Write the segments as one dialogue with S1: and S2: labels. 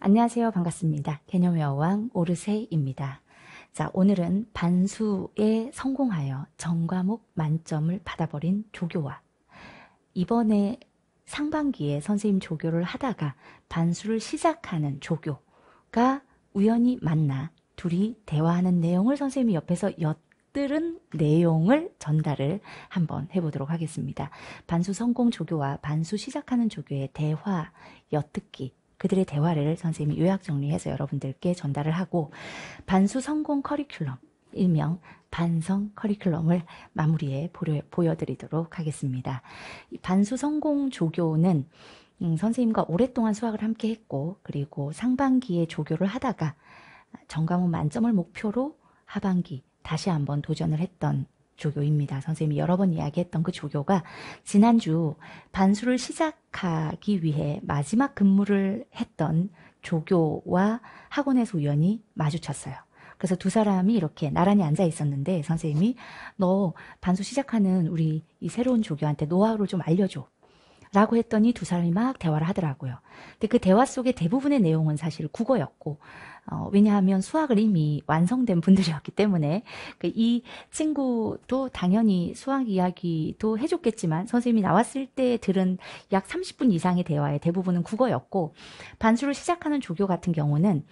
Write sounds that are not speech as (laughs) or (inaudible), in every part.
S1: 안녕하세요. 반갑습니다. 개념의 어왕 오르세입니다. 자, 오늘은 반수에 성공하여 전과목 만점을 받아버린 조교와 이번에 상반기에 선생님 조교를 하다가 반수를 시작하는 조교가 우연히 만나 둘이 대화하는 내용을 선생님이 옆에서 엿들은 내용을 전달을 한번 해보도록 하겠습니다. 반수 성공 조교와 반수 시작하는 조교의 대화 엿듣기 그들의 대화를 선생님이 요약 정리해서 여러분들께 전달을 하고 반수 성공 커리큘럼, 일명 반성 커리큘럼을 마무리해 보여, 드리도록 하겠습니다. 반수 성공 조교는 음, 선생님과 오랫동안 수학을 함께 했고 그리고 상반기에 조교를 하다가 정과목 만점을 목표로 하반기 다시 한번 도전을 했던 조교입니다. 선생님이 여러 번 이야기했던 그 조교가 지난주 반수를 시작하기 위해 마지막 근무를 했던 조교와 학원에서 우연히 마주쳤어요. 그래서 두 사람이 이렇게 나란히 앉아 있었는데 선생님이 너 반수 시작하는 우리 이 새로운 조교한테 노하우를 좀 알려줘. 라고 했더니 두 사람이 막 대화를 하더라고요. 근데 그 대화 속의 대부분의 내용은 사실 국어였고, 어, 왜냐하면 수학을 이미 완성된 분들이었기 때문에 그 이 친구도 당연히 수학 이야기도 해줬겠지만 선생님이 나왔을 때 들은 약 30분 이상의 대화의 대부분은 국어였고 반수를 시작하는 조교 같은 경우는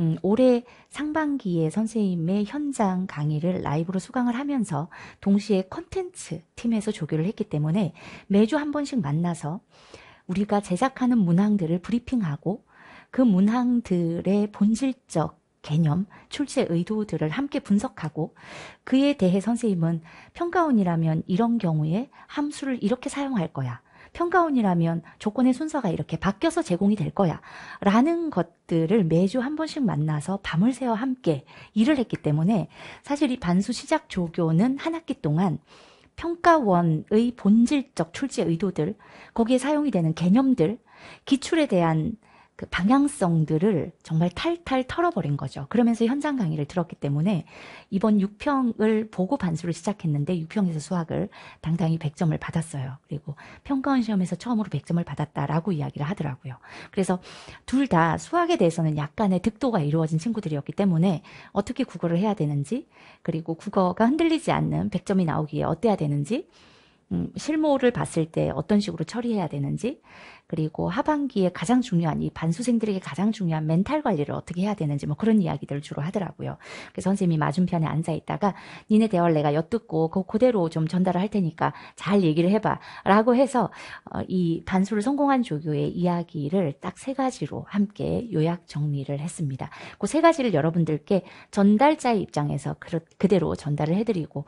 S1: 음, 올해 상반기에 선생님의 현장 강의를 라이브로 수강을 하면서 동시에 컨텐츠 팀에서 조교를 했기 때문에 매주 한 번씩 만나서 우리가 제작하는 문항들을 브리핑하고 그 문항들의 본질적 개념, 출제 의도들을 함께 분석하고 그에 대해 선생님은 평가원이라면 이런 경우에 함수를 이렇게 사용할 거야. 평가원이라면 조건의 순서가 이렇게 바뀌어서 제공이 될 거야. 라는 것들을 매주 한 번씩 만나서 밤을 새워 함께 일을 했기 때문에 사실 이 반수 시작 조교는 한 학기 동안 평가원의 본질적 출제 의도들, 거기에 사용이 되는 개념들, 기출에 대한 그 방향성들을 정말 탈탈 털어버린 거죠. 그러면서 현장 강의를 들었기 때문에 이번 6평을 보고 반수를 시작했는데 6평에서 수학을 당당히 100점을 받았어요. 그리고 평가원 시험에서 처음으로 100점을 받았다라고 이야기를 하더라고요. 그래서 둘 다 수학에 대해서는 약간의 득도가 이루어진 친구들이었기 때문에 어떻게 국어를 해야 되는지 그리고 국어가 흔들리지 않는 100점이 나오기에 어때야 되는지 음, 실무를 봤을 때 어떤 식으로 처리해야 되는지 그리고 하반기에 가장 중요한 이 반수생들에게 가장 중요한 멘탈 관리를 어떻게 해야 되는지 뭐 그런 이야기들을 주로 하더라고요. 그래서 선생님이 맞은편에 앉아 있다가 니네 대화를 내가 엿듣고 그 그대로 좀 전달을 할 테니까 잘 얘기를 해봐라고 해서 어, 이 반수를 성공한 조교의 이야기를 딱 세 가지로 함께 요약 정리를 했습니다. 그 세 가지를 여러분들께 전달자의 입장에서 그대로 전달을 해드리고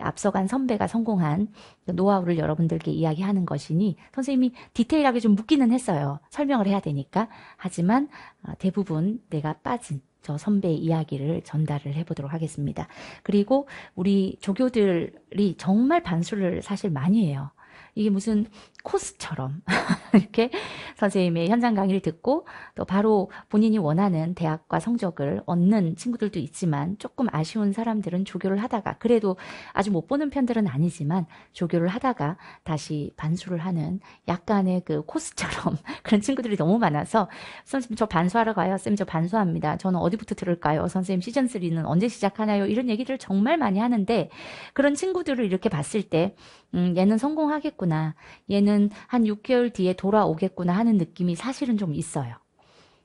S1: 앞서간 선배가 성공한 노하우를 여러분들께 이야기하는 것이니 선생님이 디테일하게 좀 묻기는 했어요. 설명을 해야 되니까. 하지만 어, 대부분 내가 빠진 저 선배 의 이야기를 전달을 해보도록 하겠습니다. 그리고 우리 조교들이 정말 반수를 사실 많이 해요. 이게 무슨 코스처럼 (laughs) 이렇게 선생님의 현장 강의를 듣고 또 바로 본인이 원하는 대학과 성적을 얻는 친구들도 있지만 조금 아쉬운 사람들은 조교를 하다가 그래도 아주 못 보는 편들은 아니지만 조교를 하다가 다시 반수를 하는 약간의 그 코스처럼 (laughs) 그런 친구들이 너무 많아서 선생님 저 반수하러 가요. 선생님 저 반수합니다. 저는 어디부터 들을까요? 선생님 시즌 3는 언제 시작하나요? 이런 얘기를 정말 많이 하는데 그런 친구들을 이렇게 봤을 때 음, 얘는 성공하겠구나. 얘는 나는 한 6개월 뒤에 돌아오겠구나 하는 느낌이 사실은 좀 있어요.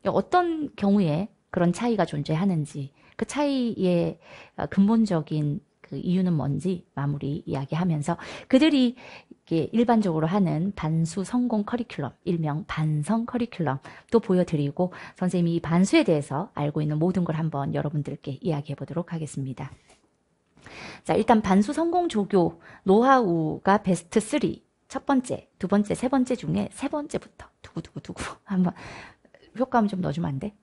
S1: 어떤 경우에 그런 차이가 존재하는지 그 차이의 어, 근본적인 그 이유는 뭔지 마무리 이야기하면서 그들이 일반적으로 하는 반수 성공 커리큘럼, 일명 반성 커리큘럼도 보여드리고 선생님이 이 반수에 대해서 알고 있는 모든 걸 한번 여러분들께 이야기해 보도록 하겠습니다. 자, 일단 반수 성공 조교 노하우가 베스트 3첫 번째, 두 번째, 세 번째 중에 세 번째부터 두구두구두구 (laughs) 한번 효과음 좀 넣어주면 안 돼?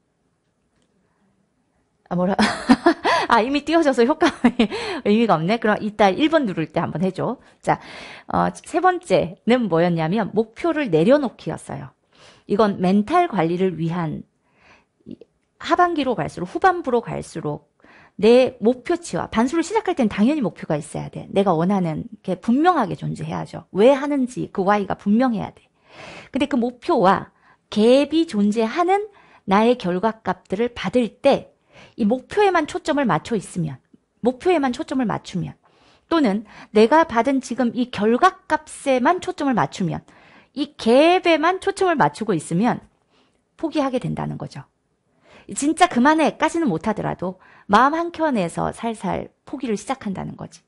S1: 아, 뭐라? (laughs) 아, 이미 띄워져서 효과음이 (laughs) 의미가 없네? 그럼 이따 1번 누를 때 한번 해줘. 자, 어, 세 번째는 뭐였냐면 목표를 내려놓기였어요. 이건 멘탈 관리를 위한 하반기로 갈수록 후반부로 갈수록 내 목표치와 반수를 시작할 땐 당연히 목표가 있어야 돼. 내가 원하는 게 분명하게 존재해야죠. 왜 하는지 그 Y가 분명해야 돼. 근데 그 목표와 갭이 존재하는 나의 결과값들을 받을 때 이 목표에만 초점을 맞춰 있으면 목표에만 초점을 맞추면 또는 내가 받은 지금 이 결과값에만 초점을 맞추면 이 갭에만 초점을 맞추고 있으면 포기하게 된다는 거죠. 진짜 그만해까지는 못하더라도 마음 한켠에서 살살 포기를 시작한다는 거지.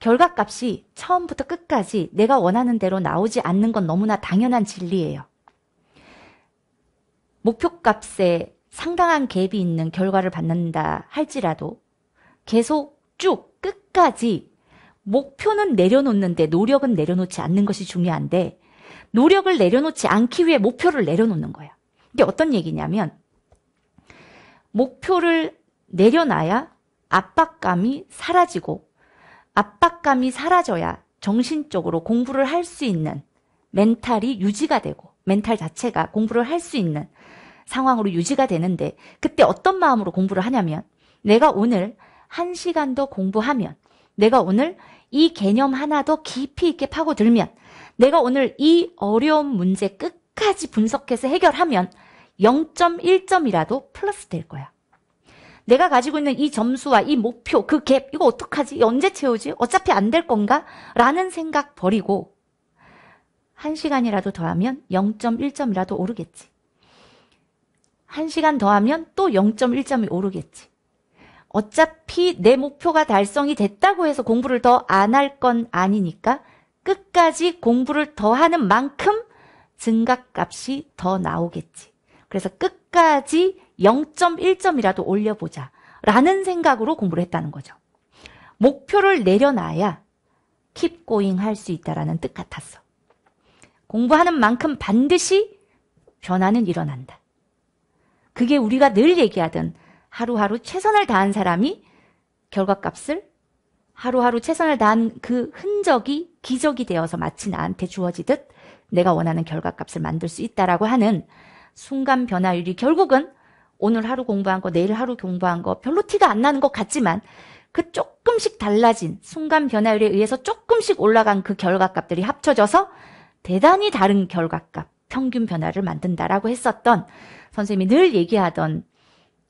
S1: 결과값이 처음부터 끝까지 내가 원하는 대로 나오지 않는 건 너무나 당연한 진리예요. 목표값에 상당한 갭이 있는 결과를 받는다 할지라도 계속 쭉 끝까지 목표는 내려놓는데 노력은 내려놓지 않는 것이 중요한데 노력을 내려놓지 않기 위해 목표를 내려놓는 거야. 이게 어떤 얘기냐면 목표를 내려놔야 압박감이 사라지고 압박감이 사라져야 정신적으로 공부를 할 수 있는 멘탈이 유지가 되고 멘탈 자체가 공부를 할 수 있는 상황으로 유지가 되는데 그때 어떤 마음으로 공부를 하냐면 내가 오늘 한 시간 더 공부하면 내가 오늘 이 개념 하나 더 깊이 있게 파고들면 내가 오늘 이 어려운 문제 끝까지 분석해서 해결하면 0.1점이라도 플러스 될 거야. 내가 가지고 있는 이 점수와 이 목표, 그 갭, 이거 어떡하지? 언제 채우지? 어차피 안 될 건가? 라는 생각 버리고, 한 시간이라도 더 하면 0.1점이라도 오르겠지. 한 시간 더 하면 또 0.1점이 오르겠지. 어차피 내 목표가 달성이 됐다고 해서 공부를 더 안 할 건 아니니까 끝까지 공부를 더 하는 만큼 증가값이 더 나오겠지. 그래서 끝까지 0.1점이라도 올려보자 라는 생각으로 공부를 했다는 거죠. 목표를 내려놔야 keep going 할 수 있다라는 뜻 같았어. 공부하는 만큼 반드시 변화는 일어난다. 그게 우리가 늘 얘기하던 하루하루 최선을 다한 사람이 결과값을 하루하루 최선을 다한 그 흔적이 기적이 되어서 마치 나한테 주어지듯 내가 원하는 결과값을 만들 수 있다라고 하는 순간 변화율이 결국은 오늘 하루 공부한 거, 내일 하루 공부한 거 별로 티가 안 나는 것 같지만 그 조금씩 달라진 순간 변화율에 의해서 조금씩 올라간 그 결과값들이 합쳐져서 대단히 다른 결과값, 평균 변화를 만든다라고 했었던 선생님이 늘 얘기하던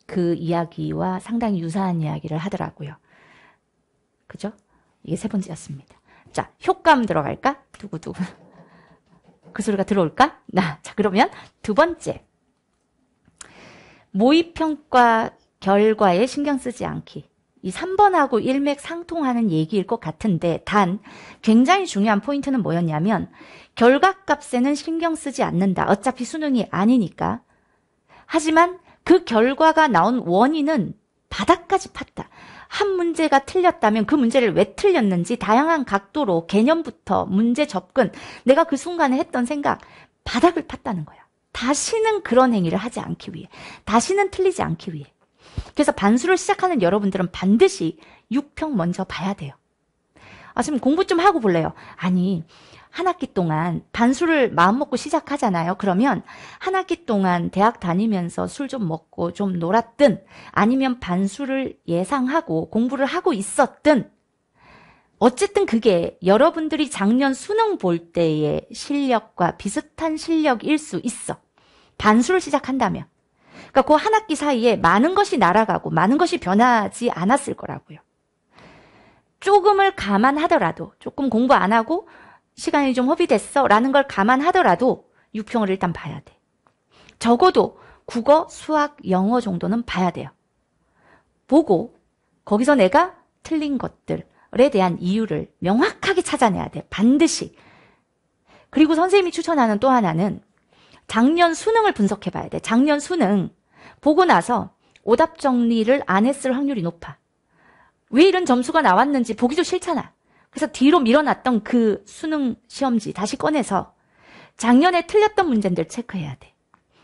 S1: 그 이야기와 상당히 유사한 이야기를 하더라고요. 그죠? 이게 세 번째였습니다. 자, 효과음 들어갈까? 두구두구. 그 소리가 들어올까? 나. 자, 그러면 두 번째. 모의평가 결과에 신경 쓰지 않기. 이 3번하고 일맥상통하는 얘기일 것 같은데 단 굉장히 중요한 포인트는 뭐였냐면 결과값에는 신경 쓰지 않는다. 어차피 수능이 아니니까. 하지만 그 결과가 나온 원인은 바닥까지 팠다. 한 문제가 틀렸다면 그 문제를 왜 틀렸는지 다양한 각도로 개념부터 문제 접근, 내가 그 순간에 했던 생각, 바닥을 팠다는 거야. 다시는 그런 행위를 하지 않기 위해, 다시는 틀리지 않기 위해. 그래서 반수를 시작하는 여러분들은 반드시 6평 먼저 봐야 돼요. 아, 지금 공부 좀 하고 볼래요. 아니, 한 학기 동안 반수를 마음먹고 시작하잖아요. 그러면 한 학기 동안 대학 다니면서 술 좀 먹고 좀 놀았든 아니면 반수를 예상하고 공부를 하고 있었든 어쨌든 그게 여러분들이 작년 수능 볼 때의 실력과 비슷한 실력일 수 있어. 반수를 시작한다면. 그러니까 그한 학기 사이에 많은 것이 날아가고 많은 것이 변하지 않았을 거라고요. 조금을 감안하더라도 조금 공부 안 하고 시간이 좀 허비됐어 라는 걸 감안하더라도 6평을 일단 봐야 돼. 적어도 국어, 수학, 영어 정도는 봐야 돼요. 보고 거기서 내가 틀린 것들에 대한 이유를 명확하게 찾아내야 돼. 반드시. 그리고 선생님이 추천하는 또 하나는 작년 수능을 분석해 봐야 돼. 작년 수능 보고 나서 오답 정리를 안 했을 확률이 높아. 왜 이런 점수가 나왔는지 보기도 싫잖아. 그래서 뒤로 밀어놨던 그 수능 시험지 다시 꺼내서 작년에 틀렸던 문제들 체크해야 돼.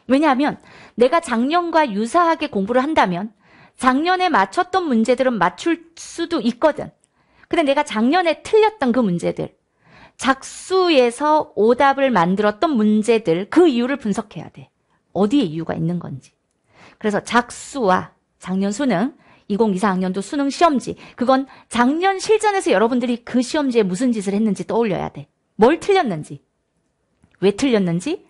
S1: 왜냐하면 내가 작년과 유사하게 공부를 한다면 작년에 맞췄던 문제들은 맞출 수도 있거든. 근데 내가 작년에 틀렸던 그 문제들 작수에서 오답을 만들었던 문제들 그 이유를 분석해야 돼. 어디에 이유가 있는 건지. 그래서 작수와 작년 수능 2024학년도 수능 시험지 그건 작년 실전에서 여러분들이 그 시험지에 무슨 짓을 했는지 떠올려야 돼. 뭘 틀렸는지 왜 틀렸는지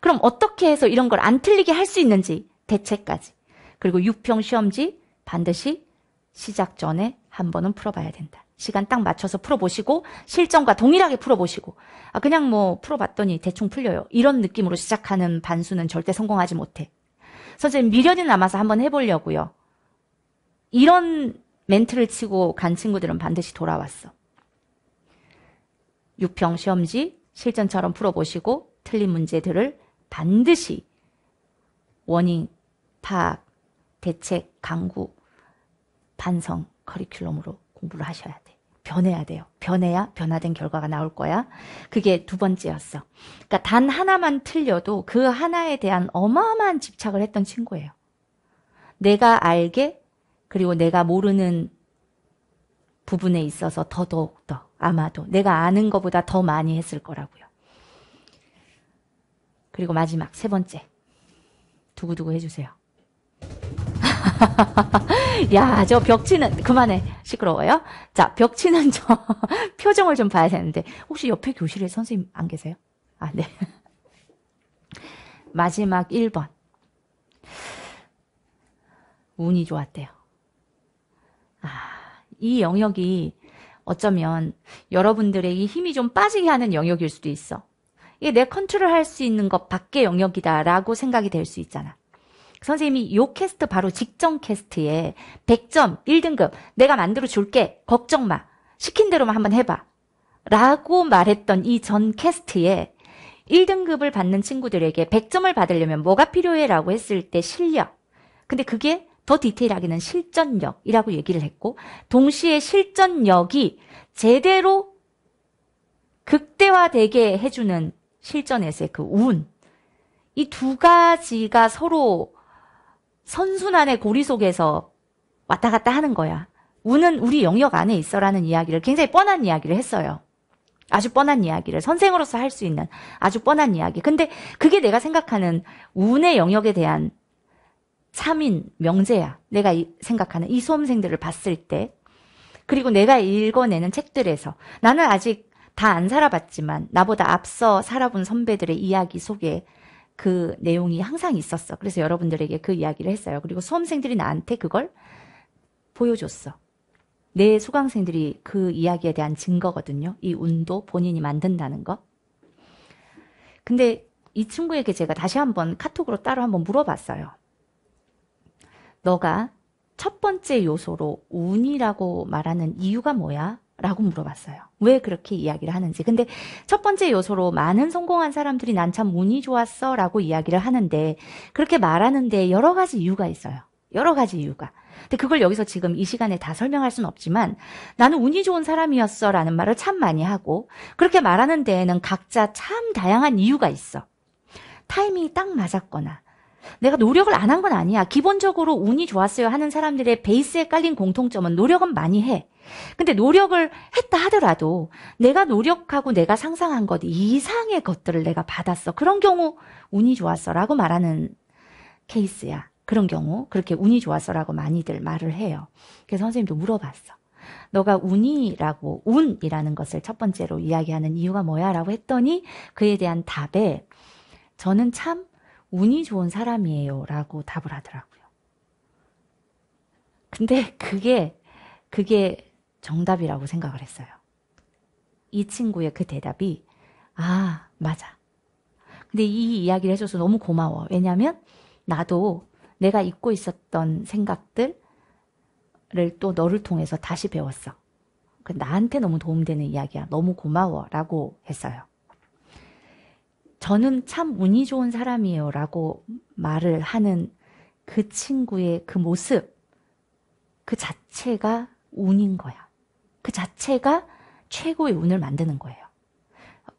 S1: 그럼 어떻게 해서 이런 걸 안 틀리게 할 수 있는지 대책까지 그리고 6평 시험지 반드시 시작 전에 한 번은 풀어봐야 된다. 시간 딱 맞춰서 풀어보시고 실전과 동일하게 풀어보시고 아 그냥 뭐 풀어봤더니 대충 풀려요. 이런 느낌으로 시작하는 반수는 절대 성공하지 못해. 선생님 미련이 남아서 한번 해보려고요. 이런 멘트를 치고 간 친구들은 반드시 돌아왔어. 6평 시험지 실전처럼 풀어보시고 틀린 문제들을 반드시 원인, 파악, 대책, 강구, 반성 커리큘럼으로 공부를 하셔야 돼. 변해야 돼요. 변해야 변화된 결과가 나올 거야. 그게 두 번째였어. 그러니까 단 하나만 틀려도 그 하나에 대한 어마어마한 집착을 했던 친구예요. 내가 알게 그리고 내가 모르는 부분에 있어서 더더욱더 아마도 내가 아는 것보다 더 많이 했을 거라고요. 그리고 마지막 세 번째. 두고두고 해주세요. (laughs) 야, 저 벽치는, 그만해. 시끄러워요. 자, 벽치는 저 (laughs) 표정을 좀 봐야 되는데, 혹시 옆에 교실에 선생님 안 계세요? 아, 네. (laughs) 마지막 1번. 운이 좋았대요. 아, 이 영역이 어쩌면 여러분들의 이 힘이 좀 빠지게 하는 영역일 수도 있어. 이게 내 컨트롤 할 수 있는 것 밖의 영역이다라고 생각이 될 수 있잖아. 선생님이 요 캐스트 바로 직전 캐스트에 100점 1등급 내가 만들어 줄게 걱정 마 시킨 대로만 한번 해봐 라고 말했던 이 전 캐스트에 1등급을 받는 친구들에게 100점을 받으려면 뭐가 필요해 라고 했을 때 실력 근데 그게 더 디테일하게는 실전력이라고 얘기를 했고 동시에 실전력이 제대로 극대화되게 해주는 실전에서의 그 운. 이 두 가지가 서로 선순환의 고리 속에서 왔다 갔다 하는 거야. 우는 우리 영역 안에 있어라는 이야기를 굉장히 뻔한 이야기를 했어요. 아주 뻔한 이야기를 선생으로서 할 수 있는 아주 뻔한 이야기. 근데 그게 내가 생각하는 운의 영역에 대한 참인 명제야. 내가 이, 생각하는 이 수험생들을 봤을 때 그리고 내가 읽어내는 책들에서 나는 아직 다 안 살아봤지만 나보다 앞서 살아본 선배들의 이야기 속에 그 내용이 항상 있었어. 그래서 여러분들에게 그 이야기를 했어요. 그리고 수험생들이 나한테 그걸 보여줬어. 내 수강생들이 그 이야기에 대한 증거거든요. 이 운도 본인이 만든다는 거. 근데 이 친구에게 제가 다시 한번 카톡으로 따로 한번 물어봤어요. 너가 첫 번째 요소로 운이라고 말하는 이유가 뭐야? 라고 물어봤어요. 왜 그렇게 이야기를 하는지. 근데 첫 번째 요소로 많은 성공한 사람들이 난 참 운이 좋았어 라고 이야기를 하는데 그렇게 말하는데 여러 가지 이유가 있어요. 여러 가지 이유가. 근데 그걸 여기서 지금 이 시간에 다 설명할 순 없지만 나는 운이 좋은 사람이었어 라는 말을 참 많이 하고 그렇게 말하는 데에는 각자 참 다양한 이유가 있어. 타이밍이 딱 맞았거나 내가 노력을 안 한 건 아니야. 기본적으로 운이 좋았어요 하는 사람들의 베이스에 깔린 공통점은 노력은 많이 해. 근데 노력을 했다 하더라도 내가 노력하고 내가 상상한 것 이상의 것들을 내가 받았어. 그런 경우 운이 좋았어라고 말하는 케이스야. 그런 경우 그렇게 운이 좋았어라고 많이들 말을 해요. 그래서 선생님도 물어봤어. 너가 운이라고 운이라는 것을 첫 번째로 이야기하는 이유가 뭐야라고 했더니 그에 대한 답에 저는 참 운이 좋은 사람이에요라고 답을 하더라고요. 근데 그게 그게 정답이라고 생각을 했어요. 이 친구의 그 대답이 아 맞아. 근데 이 이야기를 해줘서 너무 고마워. 왜냐면 나도 내가 잊고 있었던 생각들을 또 너를 통해서 다시 배웠어. 그 나한테 너무 도움되는 이야기야. 너무 고마워. 라고 했어요. 저는 참 운이 좋은 사람이에요. 라고 말을 하는 그 친구의 그 모습, 그 자체가 운인 거야. 그 자체가 최고의 운을 만드는 거예요.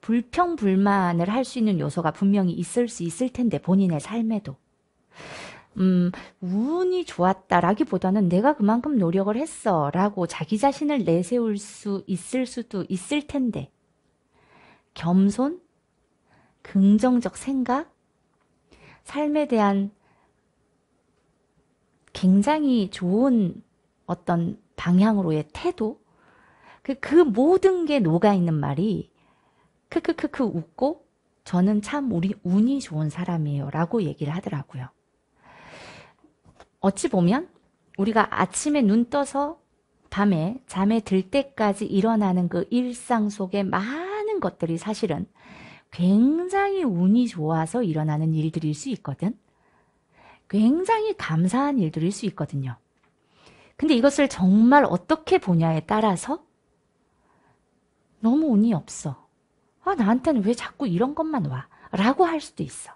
S1: 불평, 불만을 할 수 있는 요소가 분명히 있을 수 있을 텐데, 본인의 삶에도. 음, 운이 좋았다라기보다는 내가 그만큼 노력을 했어라고 자기 자신을 내세울 수 있을 수도 있을 텐데. 겸손, 긍정적 생각, 삶에 대한 굉장히 좋은 어떤 방향으로의 태도, 그, 그 모든 게 녹아있는 말이 크크크크 웃고 저는 참 우리 운이 좋은 사람이에요 라고 얘기를 하더라고요. 어찌 보면 우리가 아침에 눈 떠서 밤에 잠에 들 때까지 일어나는 그 일상 속에 많은 것들이 사실은 굉장히 운이 좋아서 일어나는 일들일 수 있거든. 굉장히 감사한 일들일 수 있거든요. 근데 이것을 정말 어떻게 보냐에 따라서 너무 운이 없어. 아, 나한테는 왜 자꾸 이런 것만 와? 라고 할 수도 있어.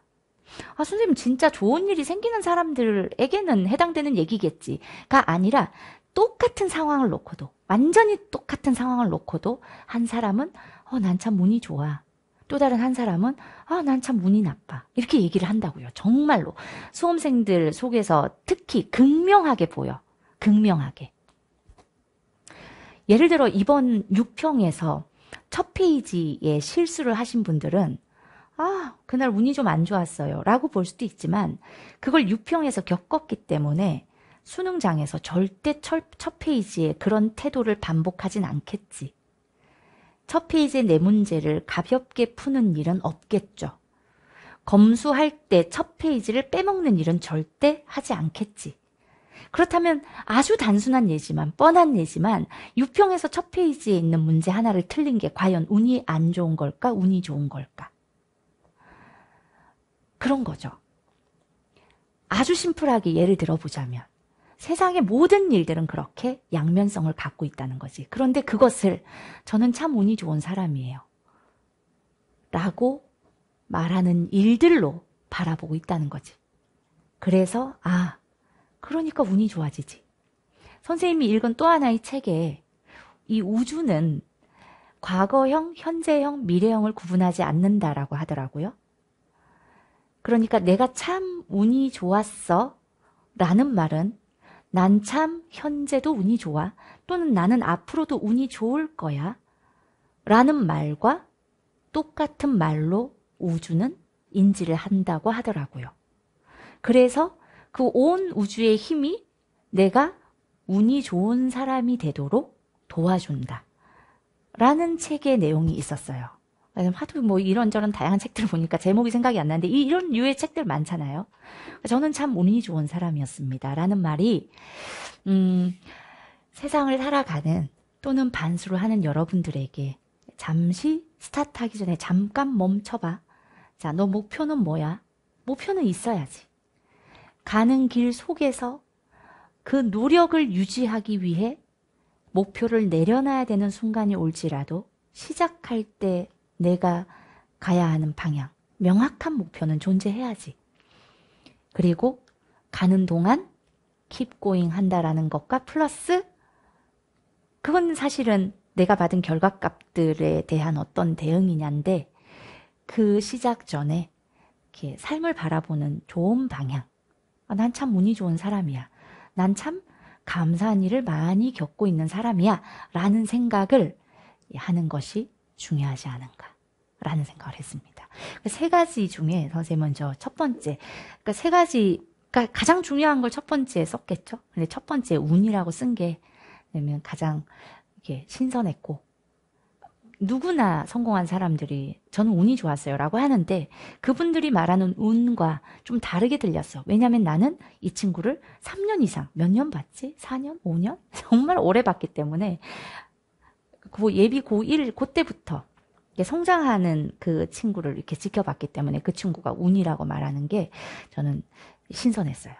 S1: 아, 선생님, 진짜 좋은 일이 생기는 사람들에게는 해당되는 얘기겠지가 아니라 똑같은 상황을 놓고도, 완전히 똑같은 상황을 놓고도 한 사람은, 어, 난 참 운이 좋아. 또 다른 한 사람은, 아, 난 참 운이 나빠. 이렇게 얘기를 한다고요. 정말로. 수험생들 속에서 특히 극명하게 보여. 극명하게. 예를 들어, 이번 6평에서 첫 페이지에 실수를 하신 분들은 아, 그날 운이 좀 안 좋았어요. 라고 볼 수도 있지만 그걸 유평에서 겪었기 때문에 수능장에서 절대 첫, 첫 페이지에 그런 태도를 반복하진 않겠지. 첫 페이지의 내 문제를 가볍게 푸는 일은 없겠죠. 검수할 때 첫 페이지를 빼먹는 일은 절대 하지 않겠지. 그렇다면 아주 단순한 예지만 뻔한 예지만 유평에서 첫 페이지에 있는 문제 하나를 틀린 게 과연 운이 안 좋은 걸까 운이 좋은 걸까 그런 거죠. 아주 심플하게 예를 들어보자면 세상의 모든 일들은 그렇게 양면성을 갖고 있다는 거지. 그런데 그것을 저는 참 운이 좋은 사람이에요. 라고 말하는 일들로 바라보고 있다는 거지. 그래서, 아, 그러니까 운이 좋아지지. 선생님이 읽은 또 하나의 책에 이 우주는 과거형, 현재형, 미래형을 구분하지 않는다라고 하더라고요. 그러니까 내가 참 운이 좋았어 라는 말은 난 참 현재도 운이 좋아 또는 나는 앞으로도 운이 좋을 거야 라는 말과 똑같은 말로 우주는 인지를 한다고 하더라고요. 그래서 그온 우주의 힘이 내가 운이 좋은 사람이 되도록 도와준다. 라는 책의 내용이 있었어요. 하도 뭐 이런저런 다양한 책들을 보니까 제목이 생각이 안 나는데 이런 류의 책들 많잖아요. 그러니까 저는 참 운이 좋은 사람이었습니다. 라는 말이, 음, 세상을 살아가는 또는 반수를 하는 여러분들에게 잠시 스타트 하기 전에 잠깐 멈춰봐. 자, 너 목표는 뭐야? 목표는 있어야지. 가는 길 속에서 그 노력을 유지하기 위해 목표를 내려놔야 되는 순간이 올지라도 시작할 때 내가 가야 하는 방향, 명확한 목표는 존재해야지. 그리고 가는 동안 k e 잉 한다라는 것과 플러스 그건 사실은 내가 받은 결과값들에 대한 어떤 대응이냐인데 그 시작 전에 이렇게 삶을 바라보는 좋은 방향, 아, 난참 운이 좋은 사람이야. 난 참 감사한 일을 많이 겪고 있는 사람이야. 라는 생각을 하는 것이 중요하지 않은가. 라는 생각을 했습니다. 그러니까 세 가지 중에 선생님 먼저 첫 번째. 그러니까 세 가지, 그러니까 가장 중요한 걸 첫 번째에 썼겠죠? 근데 첫 번째 운이라고 쓴 게, 왜냐면 가장 이게 신선했고, 누구나 성공한 사람들이 저는 운이 좋았어요 라고 하는데 그분들이 말하는 운과 좀 다르게 들렸어. 왜냐면 나는 이 친구를 3년 이상, 몇 년 봤지? 4년? 5년? (laughs) 정말 오래 봤기 때문에 그 예비 고1, 그때부터 성장하는 그 친구를 이렇게 지켜봤기 때문에 그 친구가 운이라고 말하는 게 저는 신선했어요.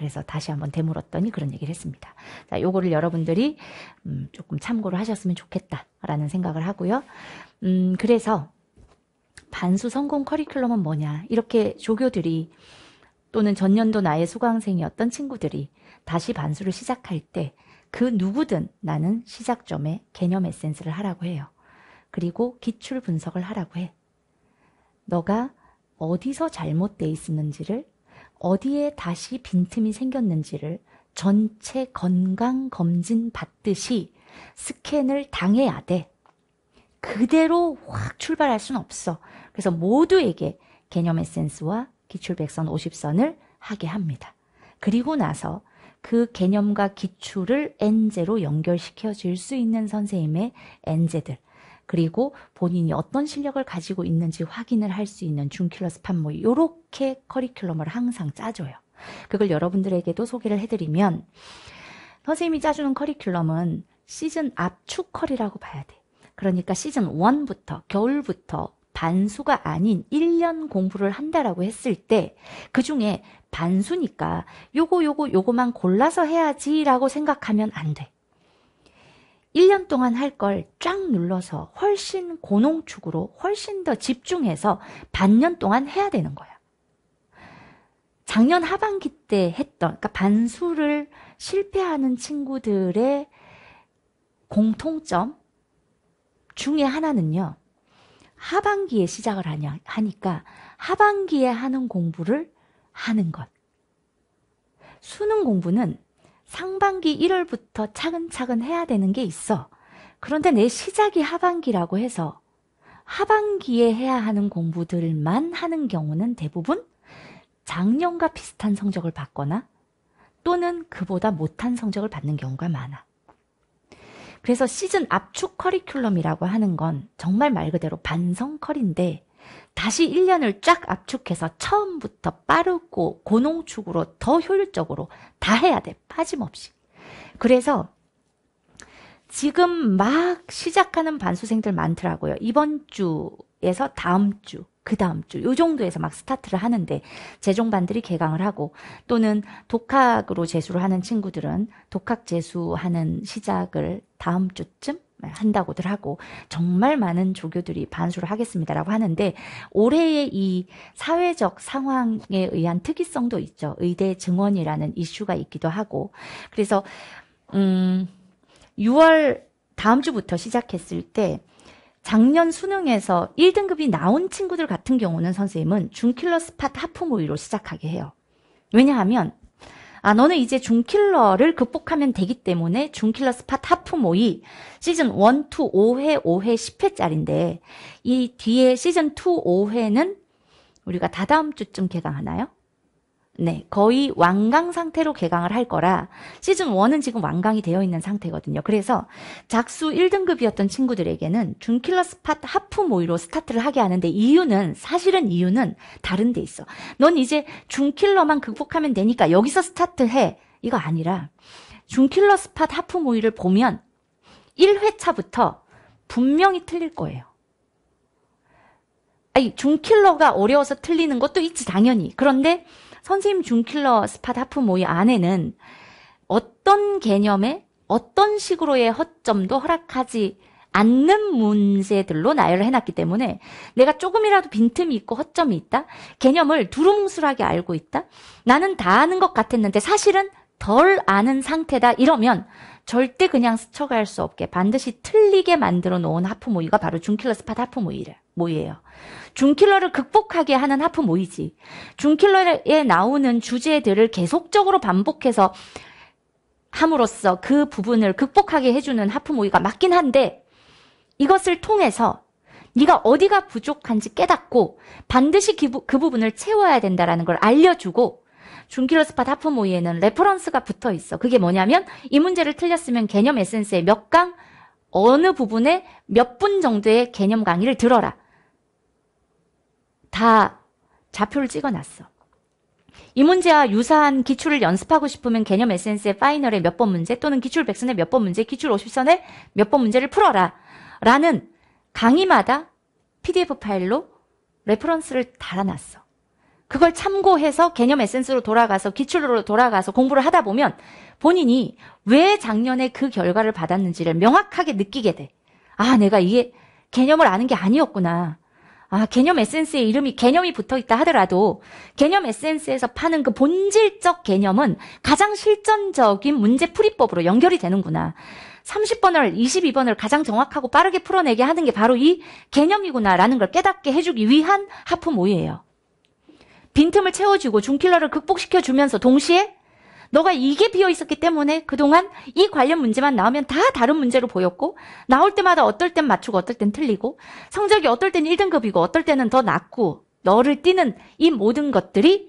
S1: 그래서 다시 한번 되물었더니 그런 얘기를 했습니다. 자, 요거를 여러분들이 음, 조금 참고를 하셨으면 좋겠다라는 생각을 하고요. 음, 그래서 반수 성공 커리큘럼은 뭐냐? 이렇게 조교들이 또는 전년도 나의 수강생이었던 친구들이 다시 반수를 시작할 때 그 누구든 나는 시작점에 개념 에센스를 하라고 해요. 그리고 기출 분석을 하라고 해. 너가 어디서 잘못돼 있었는지를 어디에 다시 빈틈이 생겼는지를 전체 건강 검진 받듯이 스캔을 당해야 돼. 그대로 확 출발할 수는 없어. 그래서 모두에게 개념 에센스와 기출 백선 50선을 하게 합니다. 그리고 나서 그 개념과 기출을 엔제로 연결시켜 줄 수 있는 선생님의 엔제들 그리고 본인이 어떤 실력을 가지고 있는지 확인을 할 수 있는 중킬러스 판모 뭐 요렇게 커리큘럼을 항상 짜줘요. 그걸 여러분들에게도 소개를 해드리면 선생님이 짜주는 커리큘럼은 시즌 압축커리라고 봐야 돼. 그러니까 시즌 1부터 겨울부터 반수가 아닌 1년 공부를 한다라고 했을 때 그 중에 반수니까 요거 요거 요거만 골라서 해야지라고 생각하면 안 돼. 1년 동안 할 걸 쫙 눌러서 훨씬 고농축으로 훨씬 더 집중해서 반년 동안 해야 되는 거야. 작년 하반기 때 했던, 그러니까 반수를 실패하는 친구들의 공통점 중에 하나는요. 하반기에 시작을 하냐, 하니까 하반기에 하는 공부를 하는 것. 수능 공부는 상반기 1월부터 차근차근 해야 되는 게 있어. 그런데 내 시작이 하반기라고 해서 하반기에 해야 하는 공부들만 하는 경우는 대부분 작년과 비슷한 성적을 받거나 또는 그보다 못한 성적을 받는 경우가 많아. 그래서 시즌 압축 커리큘럼이라고 하는 건 정말 말 그대로 반성 컬인데 다시 1년을 쫙 압축해서 처음부터 빠르고 고농축으로 더 효율적으로 다 해야 돼. 빠짐없이. 그래서 지금 막 시작하는 반수생들 많더라고요. 이번 주에서 다음 주, 그 다음 주, 요 정도에서 막 스타트를 하는데, 재종반들이 개강을 하고, 또는 독학으로 재수를 하는 친구들은 독학 재수하는 시작을 다음 주쯤? 한다고들 하고 정말 많은 조교들이 반수를 하겠습니다라고 하는데 올해의 이 사회적 상황에 의한 특이성도 있죠. 의대 증원이라는 이슈가 있기도 하고 그래서 음 6월 다음 주부터 시작했을 때 작년 수능에서 1등급이 나온 친구들 같은 경우는 선생님은 중킬러 스팟 하품우의로 시작하게 해요. 왜냐하면 아 너는 이제 중킬러를 극복하면 되기 때문에 중킬러 스팟 하프 모이 시즌 1, 2, 5회, 5회, 10회짜린데 이 뒤에 시즌 2, 5회는 우리가 다다음 주쯤 개강하나요? 네, 거의 완강 상태로 개강을 할 거라 시즌 1은 지금 완강이 되어 있는 상태거든요. 그래서 작수 1등급이었던 친구들에게는 준킬러 스팟 하프 모의로 스타트를 하게 하는데 이유는 사실은 이유는 다른 데 있어. 넌 이제 준킬러만 극복하면 되니까 여기서 스타트해. 이거 아니라 준킬러 스팟 하프 모의를 보면 1회차부터 분명히 틀릴 거예요. 아니, 준킬러가 어려워서 틀리는 것도 있지 당연히. 그런데 선생님 중킬러 스팟 하프 모의 안에는 어떤 개념에 어떤 식으로의 허점도 허락하지 않는 문제들로 나열을 해놨기 때문에 내가 조금이라도 빈틈이 있고 허점이 있다? 개념을 두루뭉술하게 알고 있다? 나는 다 아는 것 같았는데 사실은 덜 아는 상태다? 이러면 절대 그냥 스쳐갈 수 없게 반드시 틀리게 만들어 놓은 하프 모이가 바로 중킬러 스팟 하프 모이래모이예요 중킬러를 극복하게 하는 하프 모이지 중킬러에 나오는 주제들을 계속적으로 반복해서 함으로써 그 부분을 극복하게 해주는 하프 모이가 맞긴 한데 이것을 통해서 네가 어디가 부족한지 깨닫고 반드시 그 부분을 채워야 된다라는 걸 알려주고 준키로 스팟 하프 모의에는 레퍼런스가 붙어 있어. 그게 뭐냐면 이 문제를 틀렸으면 개념 에센스의 몇 강, 어느 부분에 몇 분 정도의 개념 강의를 들어라. 다 좌표를 찍어놨어. 이 문제와 유사한 기출을 연습하고 싶으면 개념 에센스의 파이널의 몇번 문제 또는 기출 100선의 몇번 문제, 기출 50선의 몇번 문제를 풀어라. 라는 강의마다 PDF 파일로 레퍼런스를 달아놨어. 그걸 참고해서 개념 에센스로 돌아가서 기출로 돌아가서 공부를 하다 보면 본인이 왜 작년에 그 결과를 받았는지를 명확하게 느끼게 돼. 아, 내가 이게 개념을 아는 게 아니었구나. 아, 개념 에센스의 이름이 개념이 붙어 있다 하더라도 개념 에센스에서 파는 그 본질적 개념은 가장 실전적인 문제 풀이법으로 연결이 되는구나. 30번을, 22번을 가장 정확하고 빠르게 풀어내게 하는 게 바로 이 개념이구나라는 걸 깨닫게 해주기 위한 하프 모이에요 빈틈을 채워주고 중킬러를 극복시켜주면서 동시에 너가 이게 비어 있었기 때문에 그동안 이 관련 문제만 나오면 다 다른 문제로 보였고 나올 때마다 어떨 땐 맞추고 어떨 땐 틀리고 성적이 어떨 땐 1등급이고 어떨 때는 더 낮고 너를 띄는 이 모든 것들이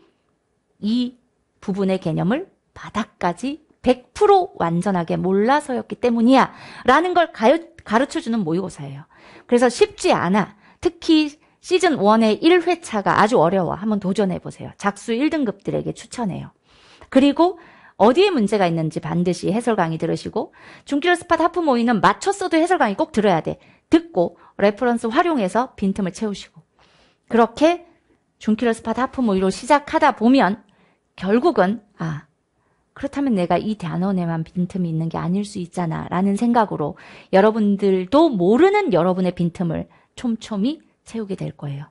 S1: 이 부분의 개념을 바닥까지 100% 완전하게 몰라서였기 때문이야 라는 걸 가르쳐주는 모의고사예요. 그래서 쉽지 않아. 특히 시즌 1의 1회차가 아주 어려워. 한번 도전해보세요. 작수 1등급들에게 추천해요. 그리고 어디에 문제가 있는지 반드시 해설 강의 들으시고 중기를 스팟 하프 모이는 맞췄어도 해설 강의 꼭 들어야 돼. 듣고 레퍼런스 활용해서 빈틈을 채우시고 그렇게 중키럴 스팟 하프 모의로 시작하다 보면 결국은 아 그렇다면 내가 이 단원에만 빈틈이 있는 게 아닐 수 있잖아 라는 생각으로 여러분들도 모르는 여러분의 빈틈을 촘촘히 채우게 될 거예요.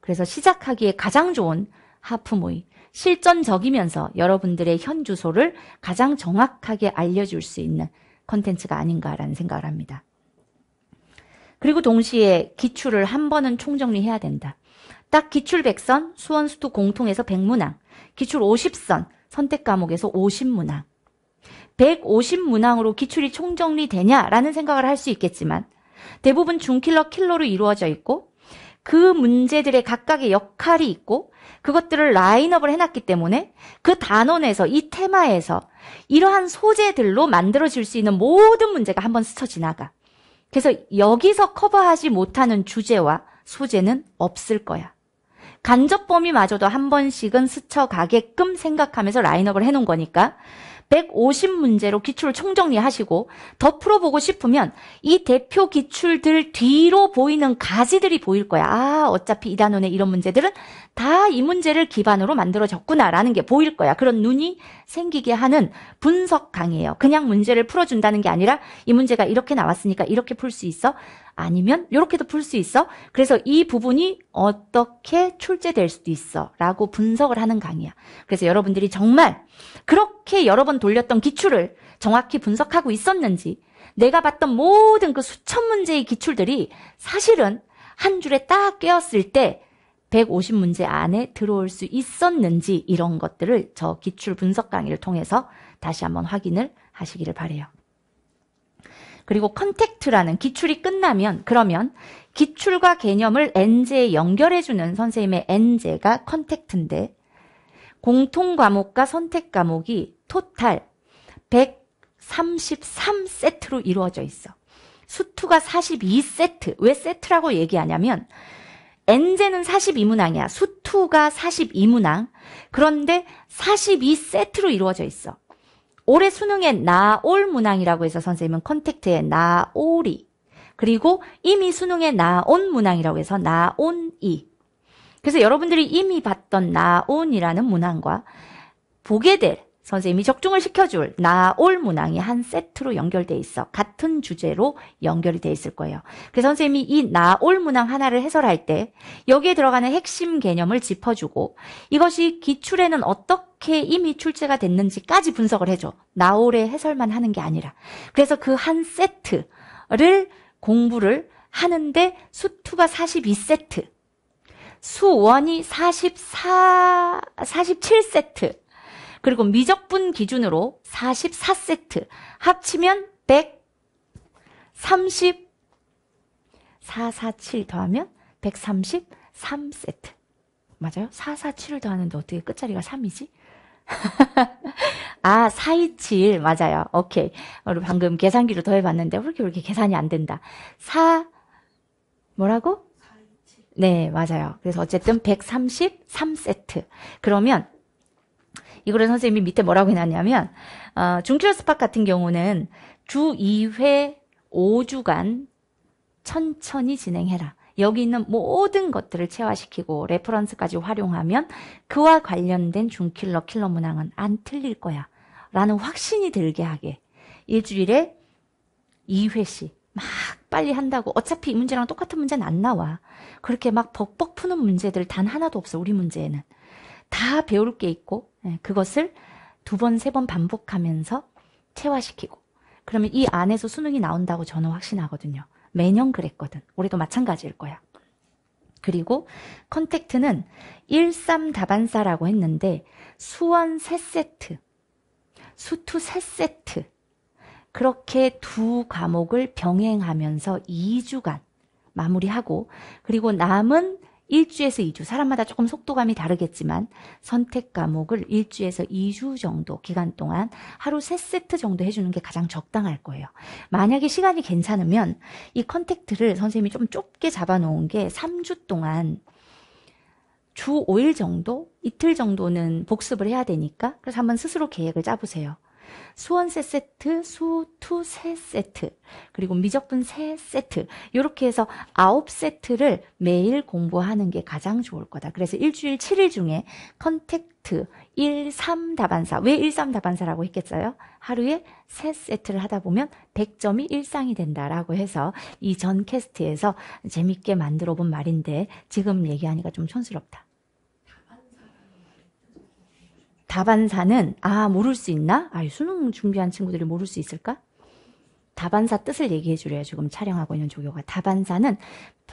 S1: 그래서 시작하기에 가장 좋은 하프 모임, 실전적이면서 여러분들의 현 주소를 가장 정확하게 알려줄 수 있는 컨텐츠가 아닌가라는 생각을 합니다. 그리고 동시에 기출을 한 번은 총정리해야 된다. 딱 기출 100선, 수원 수토 공통에서 100문항, 기출 50선, 선택 과목에서 50문항, 150문항으로 기출이 총정리되냐라는 생각을 할 수 있겠지만 대부분 중킬러 킬러로 이루어져 있고 그 문제들의 각각의 역할이 있고 그것들을 라인업을 해놨기 때문에 그 단원에서 이 테마에서 이러한 소재들로 만들어질 수 있는 모든 문제가 한번 스쳐 지나가. 그래서 여기서 커버하지 못하는 주제와 소재는 없을 거야. 간접 범위마저도 한 번씩은 스쳐가게끔 생각하면서 라인업을 해놓은 거니까 150문제로 기출을 총정리하시고 더 풀어보고 싶으면 이 대표 기출들 뒤로 보이는 가지들이 보일 거야. 아, 어차피 이 단원의 이런 문제들은 다 이 문제를 기반으로 만들어졌구나라는 게 보일 거야. 그런 눈이 생기게 하는 분석 강의예요. 그냥 문제를 풀어준다는 게 아니라 이 문제가 이렇게 나왔으니까 이렇게 풀 수 있어? 아니면 이렇게도 풀 수 있어? 그래서 이 부분이 어떻게 출제될 수도 있어? 라고 분석을 하는 강의야. 그래서 여러분들이 정말 그렇게 여러 번 돌렸던 기출을 정확히 분석하고 있었는지 내가 봤던 모든 그 수천 문제의 기출들이 사실은 한 줄에 딱 깨었을 때 150문제 안에 들어올 수 있었는지 이런 것들을 저 기출 분석 강의를 통해서 다시 한번 확인을 하시기를 바래요. 그리고 컨택트라는 기출이 끝나면 그러면 기출과 개념을 엔제에 연결해주는 선생님의 엔제가 컨택트인데 공통 과목과 선택 과목이 토탈 133세트로 이루어져 있어. 수투가 42세트. 왜 세트라고 얘기하냐면 엔제는 42문항이야. 수투가 42문항. 그런데 42세트로 이루어져 있어. 올해 수능에 나올 문항이라고 해서 선생님은 컨택트에 나오리 그리고 이미 수능에 나온 문항이라고 해서 나온이 그래서 여러분들이 이미 봤던 나온이라는 문항과 보게 될 선생님이 적중을 시켜줄 나올 문항이 한 세트로 연결돼 있어 같은 주제로 연결이 돼 있을 거예요. 그래서 선생님이 이 나올 문항 하나를 해설할 때 여기에 들어가는 핵심 개념을 짚어주고 이것이 기출에는 어떻게 이미 출제가 됐는지까지 분석을 해줘. 나올의 해설만 하는 게 아니라 그래서 그 한 세트를 공부를 하는데 수투가 42세트 수원이 44, 47세트. 그리고 미적분 기준으로 44세트. 합치면 130, 447 더하면 133세트. 맞아요? 447을 더하는데 어떻게 끝자리가 3이지? (laughs) 아, 427. 맞아요. 오케이. 우리 방금 계산기로 더해봤는데, 왜 이렇게, 왜 이렇게 계산이 안 된다. 4, 뭐라고? 네, 맞아요. 그래서 어쨌든 133세트. 그러면 이거를 선생님이 밑에 뭐라고 해놨냐면 어, 중큐어 스팟 같은 경우는 주 2회 5주간 천천히 진행해라. 여기 있는 모든 것들을 체화시키고 레퍼런스까지 활용하면 그와 관련된 중킬러 킬러 문항은 안 틀릴 거야. 라는 확신이 들게 하게 일주일에 2회씩 막 빨리 한다고 어차피 이 문제랑 똑같은 문제는 안 나와. 그렇게 막 벅벅 푸는 문제들 단 하나도 없어 우리 문제에는. 다 배울 게 있고 예, 그것을 두 번, 세 번 반복하면서 체화시키고 그러면 이 안에서 수능이 나온다고 저는 확신하거든요. 매년 그랬거든. 올해도 마찬가지일 거야. 그리고 컨택트는 13 다반사라고 했는데 수원 3세트, 수투 3세트, 그렇게 두 과목을 병행하면서 2주간 마무리하고 그리고 남은 1주에서 2주, 사람마다 조금 속도감이 다르겠지만 선택 과목을 1주에서 2주 정도 기간 동안 하루 3세트 정도 해주는 게 가장 적당할 거예요. 만약에 시간이 괜찮으면 이 컨택트를 선생님이 좀 좁게 잡아놓은 게 3주 동안 주 5일 정도? 이틀 정도는 복습을 해야 되니까 그래서 한번 스스로 계획을 짜보세요. 수원세 세트, 수투 세 세트, 그리고 미적분 세 세트 이렇게 해서 아홉 세트를 매일 공부하는 게 가장 좋을 거다. 그래서 일주일 7일 중에 컨택트 1, 3 답안사 왜 1, 3 답안사라고 했겠어요? 하루에 세 세트를 하다 보면 100점이 일상이 된다라고 해서 이 전 캐스트에서 재밌게 만들어 본 말인데 지금 얘기하니까 좀 촌스럽다. 다반사는 아 모를 수 있나? 아 수능 준비한 친구들이 모를 수 있을까? 다반사 뜻을 얘기해 주래요. 지금 촬영하고 있는 조교가 다반사는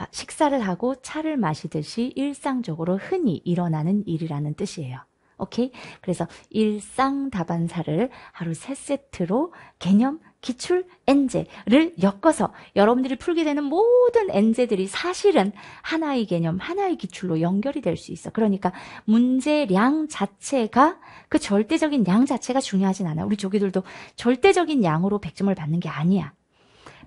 S1: 식사를 하고 차를 마시듯이 일상적으로 흔히 일어나는 일이라는 뜻이에요. 오케이? 그래서 일상 다반사를 하루 세 세트로 개념 기출 엔제를 엮어서 여러분들이 풀게 되는 모든 엔제들이 사실은 하나의 개념, 하나의 기출로 연결이 될 수 있어. 그러니까 문제량 자체가 그 절대적인 양 자체가 중요하진 않아. 우리 조기들도 절대적인 양으로 100점을 받는 게 아니야.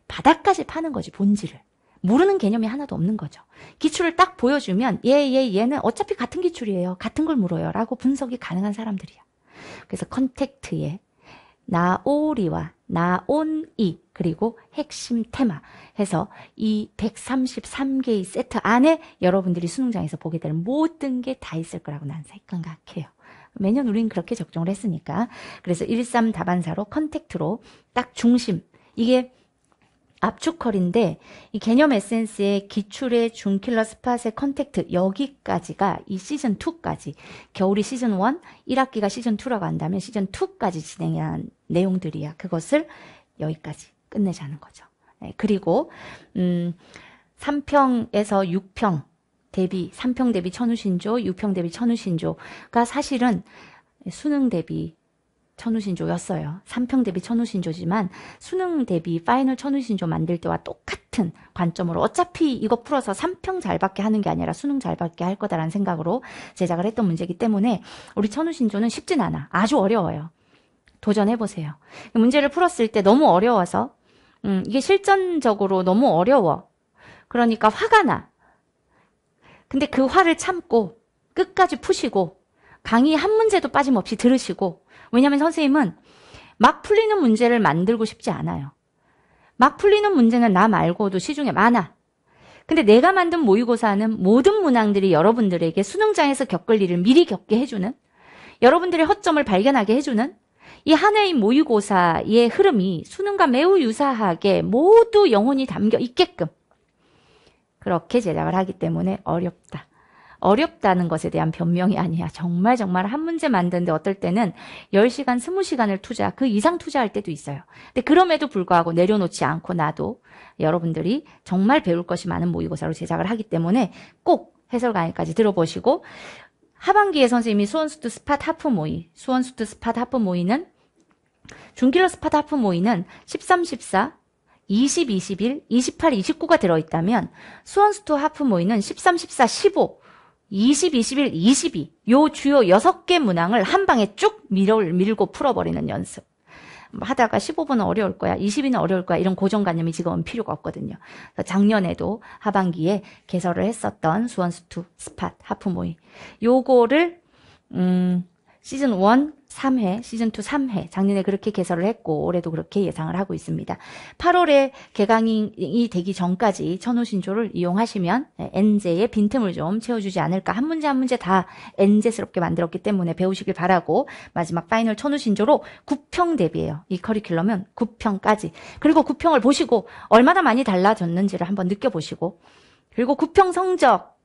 S1: 바닥까지 파는 거지, 본질을. 모르는 개념이 하나도 없는 거죠. 기출을 딱 보여주면 얘, 얘, 얘는 어차피 같은 기출이에요. 같은 걸 물어요. 라고 분석이 가능한 사람들이야. 그래서 컨택트에 나오리와 나온이 그리고 핵심 테마 해서 이 133개의 세트 안에 여러분들이 수능장에서 보게 되는 모든 게 다 있을 거라고 난 생각해요. 매년 우린 그렇게 적정을 했으니까. 그래서 13 답안사로 컨택트로 딱 중심. 이게 압축컬인데 이 개념 에센스의 기출의 준킬러 스팟의 컨택트 여기까지가 이 시즌 2까지 겨울이 시즌 1, 1학기가 시즌 2라고 한다면 시즌 2까지 진행한 내용들이야. 그것을 여기까지 끝내자는 거죠. 네, 그리고 음 3평에서 6평 대비 3평 대비 천우신조, 6평 대비 천우신조가 사실은 수능 대비 천우신조였어요. 3평 대비 천우신조지만 수능 대비 파이널 천우신조 만들 때와 똑같은 관점으로 어차피 이거 풀어서 3평 잘 받게 하는 게 아니라 수능 잘 받게 할 거다라는 생각으로 제작을 했던 문제이기 때문에 우리 천우신조는 쉽진 않아. 아주 어려워요. 도전해보세요. 문제를 풀었을 때 너무 어려워서 음, 이게 실전적으로 너무 어려워. 그러니까 화가 나. 근데 그 화를 참고 끝까지 푸시고 강의 한 문제도 빠짐없이 들으시고 왜냐하면 선생님은 막 풀리는 문제를 만들고 싶지 않아요. 막 풀리는 문제는 나 말고도 시중에 많아. 근데 내가 만든 모의고사는 모든 문항들이 여러분들에게 수능장에서 겪을 일을 미리 겪게 해주는 여러분들의 허점을 발견하게 해주는 이 한해의 모의고사의 흐름이 수능과 매우 유사하게 모두 영혼이 담겨 있게끔 그렇게 제작을 하기 때문에 어렵다. 어렵다는 것에 대한 변명이 아니야. 정말 정말 한 문제 만드는데 어떨 때는 10시간, 20시간을 투자, 그 이상 투자할 때도 있어요. 근데 그럼에도 불구하고 내려놓지 않고 나도 여러분들이 정말 배울 것이 많은 모의고사로 제작을 하기 때문에 꼭 해설 강의까지 들어보시고 하반기에 선생님이 수원수트 스팟 하프 모의, 수원수트 스팟 하프 모의는 중킬러 스팟 하프 모의는 13, 14, 20, 21, 28, 29가 들어있다면 수원수트 하프 모의는 13, 14, 15 20, 21, 22. 요 주요 6개 문항을 한 방에 쭉 밀어, 밀고 풀어버리는 연습. 뭐 하다가 15분은 어려울 거야, 20이는 어려울 거야, 이런 고정관념이 지금은 필요가 없거든요. 작년에도 하반기에 개설을 했었던 수원수투 스팟 하프모이 요거를 음 시즌 1 3회, 시즌 2 3회, 작년에 그렇게 개설을 했고 올해도 그렇게 예상을 하고 있습니다. 8월에 개강이 되기 전까지 천호신조를 이용하시면 NZ의 네, 빈틈을 좀 채워주지 않을까. 한 문제 한 문제 다 NZ스럽게 만들었기 때문에 배우시길 바라고 마지막 파이널 천호신조로 9평 대비예요. 이 커리큘럼은 9평까지. 그리고 9평을 보시고 얼마나 많이 달라졌는지를 한번 느껴보시고 그리고 9평 성적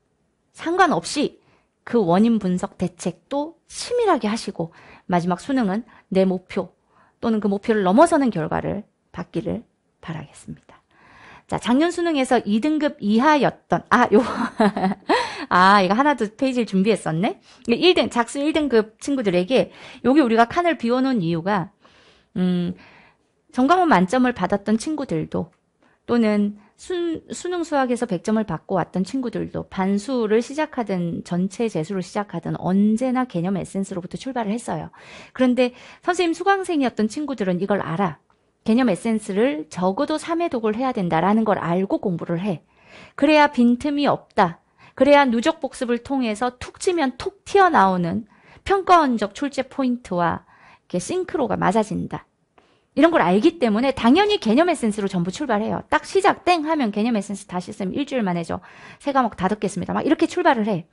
S1: 상관없이 그 원인 분석 대책도 치밀하게 하시고 마지막 수능은 내 목표 또는 그 목표를 넘어서는 결과를 받기를 바라겠습니다. 자, 작년 수능에서 2등급 이하였던 아, 요 (laughs) 아, 이거 하나도 페이지를 준비했었네. 1등 작수 1등급 친구들에게 여기 우리가 칸을 비워 놓은 이유가 음, 전과목 만점을 받았던 친구들도 또는 수, 수능 수학에서 100점을 받고 왔던 친구들도 반수를 시작하든 전체 재수를 시작하든 언제나 개념 에센스로부터 출발을 했어요. 그런데 선생님 수강생이었던 친구들은 이걸 알아. 개념 에센스를 적어도 3회 독을 해야 된다라는 걸 알고 공부를 해. 그래야 빈틈이 없다. 그래야 누적 복습을 통해서 툭 치면 툭 튀어나오는 평가원적 출제 포인트와 싱크로가 맞아진다. 이런 걸 알기 때문에 당연히 개념 에센스로 전부 출발해요. 딱 시작 땡 하면 개념 에센스 다시 쓰면 일주일 만에죠. 세 과목 다 듣겠습니다. 막 이렇게 출발을 해.